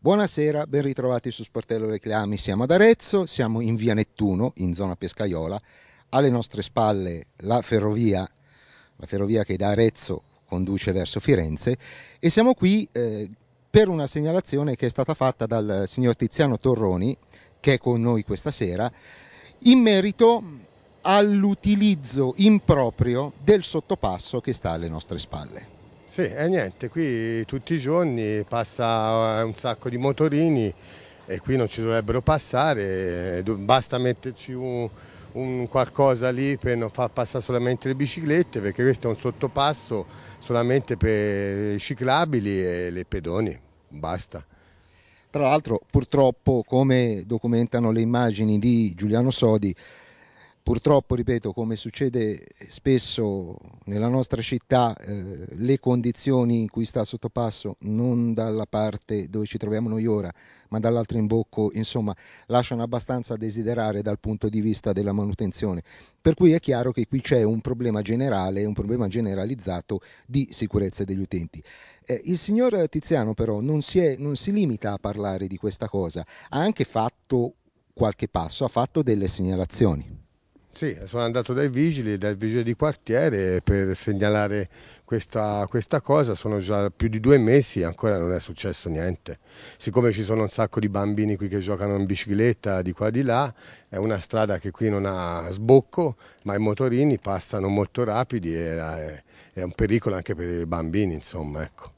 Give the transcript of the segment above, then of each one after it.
Buonasera, ben ritrovati su Sportello Reclami. Siamo ad Arezzo, siamo in via Nettuno, in zona Pescaiola. Alle nostre spalle la ferrovia, la ferrovia che da Arezzo conduce verso Firenze. E siamo qui eh, per una segnalazione che è stata fatta dal signor Tiziano Torroni, che è con noi questa sera, in merito all'utilizzo improprio del sottopasso che sta alle nostre spalle. Sì, e niente, qui tutti i giorni passa eh, un sacco di motorini e qui non ci dovrebbero passare, eh, basta metterci un, un qualcosa lì per non far passare solamente le biciclette perché questo è un sottopasso solamente per i ciclabili e le pedoni, basta. Tra l'altro purtroppo come documentano le immagini di Giuliano Sodi Purtroppo, ripeto, come succede spesso nella nostra città, eh, le condizioni in cui sta sottopasso, non dalla parte dove ci troviamo noi ora, ma dall'altro in bocco, insomma, lasciano abbastanza a desiderare dal punto di vista della manutenzione. Per cui è chiaro che qui c'è un problema generale, un problema generalizzato di sicurezza degli utenti. Eh, il signor Tiziano però non si, è, non si limita a parlare di questa cosa, ha anche fatto qualche passo, ha fatto delle segnalazioni. Sì, sono andato dai vigili, dal vigile di quartiere per segnalare questa, questa, cosa, sono già più di due mesi e ancora non è successo niente. Siccome ci sono un sacco di bambini qui che giocano in bicicletta di qua e di là, è una strada che qui non ha sbocco, ma i motorini passano molto rapidi e eh, è un pericolo anche per i bambini, insomma, ecco.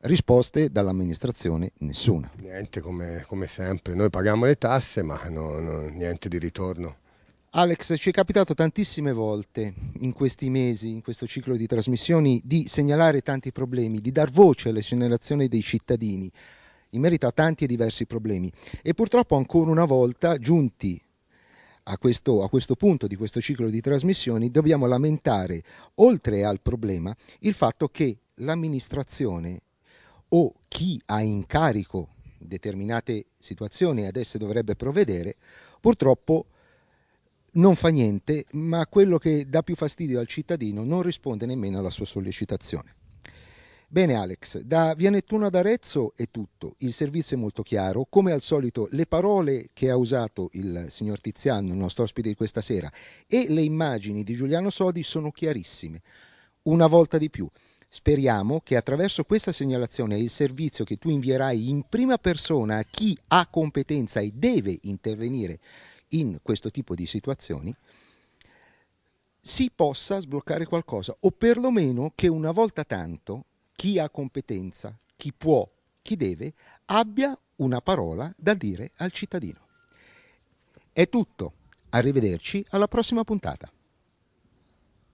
Risposte dall'amministrazione nessuna. Niente come, come, sempre, noi paghiamo le tasse ma no, no, niente di ritorno. Alex, ci è capitato tantissime volte in questi mesi, in questo ciclo di trasmissioni, di segnalare tanti problemi, di dar voce alle segnalazioni dei cittadini in merito a tanti e diversi problemi. E purtroppo ancora una volta, giunti a questo, a questo, punto di questo ciclo di trasmissioni, dobbiamo lamentare, oltre al problema, il fatto che l'amministrazione o chi ha in carico determinate situazioni ad esse dovrebbe provvedere, purtroppo non fa niente, ma quello che dà più fastidio al cittadino non risponde nemmeno alla sua sollecitazione. Bene Alex, da Via Nettuno ad Arezzo è tutto, il servizio è molto chiaro, come al solito le parole che ha usato il signor Tiziano, il nostro ospite di questa sera, e le immagini di Giuliano Sodi sono chiarissime. Una volta di più, speriamo che attraverso questa segnalazione e il servizio che tu invierai in prima persona a chi ha competenza e deve intervenire in questo tipo di situazioni si possa sbloccare qualcosa o perlomeno che una volta tanto chi ha competenza, chi può, chi deve, abbia una parola da dire al cittadino. È tutto, arrivederci alla prossima puntata.